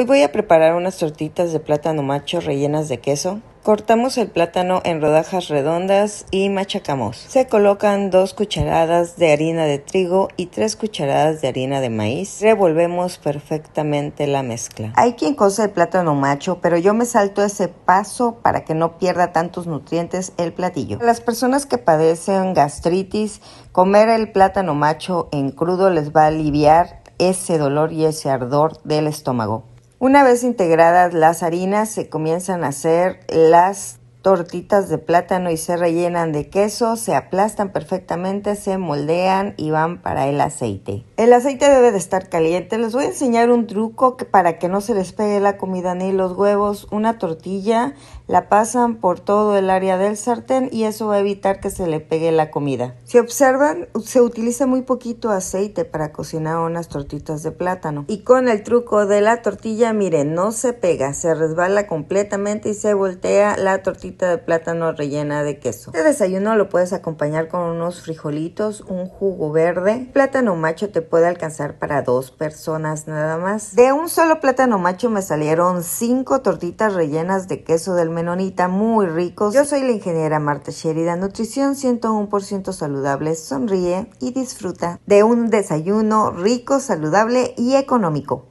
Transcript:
Hoy voy a preparar unas tortitas de plátano macho rellenas de queso. Cortamos el plátano en rodajas redondas y machacamos. Se colocan 2 cucharadas de harina de trigo y 3 cucharadas de harina de maíz. Revolvemos perfectamente la mezcla. Hay quien cose el plátano macho, pero yo me salto ese paso para que no pierda tantos nutrientes el platillo. Para las personas que padecen gastritis, comer el plátano macho en crudo les va a aliviar ese dolor y ese ardor del estómago. Una vez integradas las harinas, se comienzan a hacer las tortitas de plátano y se rellenan de queso, se aplastan perfectamente, se moldean y van para el aceite. El aceite debe de estar caliente. Les voy a enseñar un truco que para que no se les pegue la comida ni los huevos. Una tortilla la pasan por todo el área del sartén y eso va a evitar que se le pegue la comida. Si observan, se utiliza muy poquito aceite para cocinar unas tortitas de plátano. Y con el truco de la tortilla, miren, no se pega, se resbala completamente y se voltea la tortilla de plátano rellena de queso. de desayuno lo puedes acompañar con unos frijolitos, un jugo verde. Plátano macho te puede alcanzar para dos personas nada más. De un solo plátano macho me salieron cinco tortitas rellenas de queso del menonita, muy ricos. Yo soy la ingeniera Marta Sherida nutrición 101% saludable, sonríe y disfruta de un desayuno rico, saludable y económico.